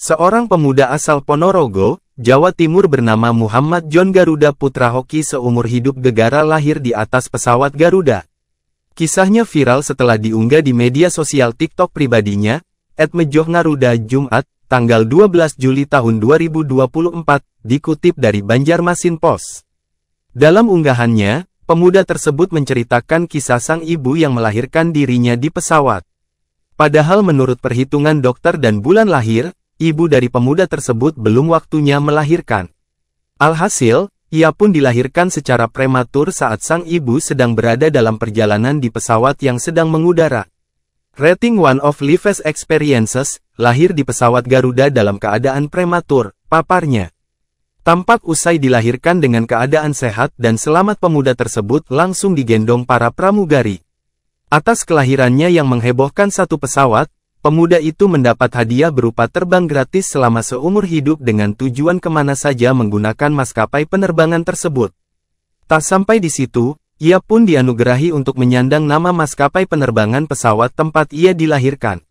Seorang pemuda asal Ponorogo, Jawa Timur bernama Muhammad John Garuda Putra Hoki seumur hidup gegara lahir di atas pesawat Garuda. Kisahnya viral setelah diunggah di media sosial TikTok pribadinya, Edmejoh Garuda Jumat, tanggal 12 Juli tahun 2024, dikutip dari Banjarmasin Pos. Dalam unggahannya, pemuda tersebut menceritakan kisah sang ibu yang melahirkan dirinya di pesawat. Padahal menurut perhitungan dokter dan bulan lahir, ibu dari pemuda tersebut belum waktunya melahirkan. Alhasil, ia pun dilahirkan secara prematur saat sang ibu sedang berada dalam perjalanan di pesawat yang sedang mengudara. Rating One of life's Experiences, lahir di pesawat Garuda dalam keadaan prematur, paparnya. Tampak usai dilahirkan dengan keadaan sehat dan selamat pemuda tersebut langsung digendong para pramugari. Atas kelahirannya yang menghebohkan satu pesawat, Pemuda itu mendapat hadiah berupa terbang gratis selama seumur hidup dengan tujuan kemana saja menggunakan maskapai penerbangan tersebut. Tak sampai di situ, ia pun dianugerahi untuk menyandang nama maskapai penerbangan pesawat tempat ia dilahirkan.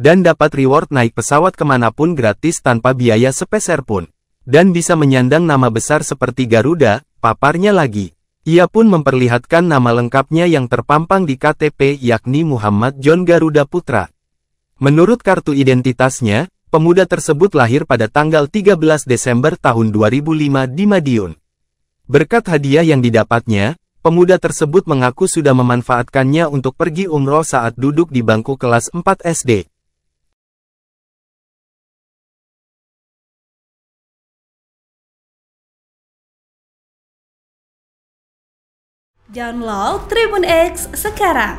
Dan dapat reward naik pesawat kemanapun gratis tanpa biaya sepeser pun. Dan bisa menyandang nama besar seperti Garuda, paparnya lagi. Ia pun memperlihatkan nama lengkapnya yang terpampang di KTP yakni Muhammad John Garuda Putra. Menurut kartu identitasnya, pemuda tersebut lahir pada tanggal 13 Desember tahun 2005 di Madiun. Berkat hadiah yang didapatnya, pemuda tersebut mengaku sudah memanfaatkannya untuk pergi umroh saat duduk di bangku kelas 4 SD. Download Tribun X sekarang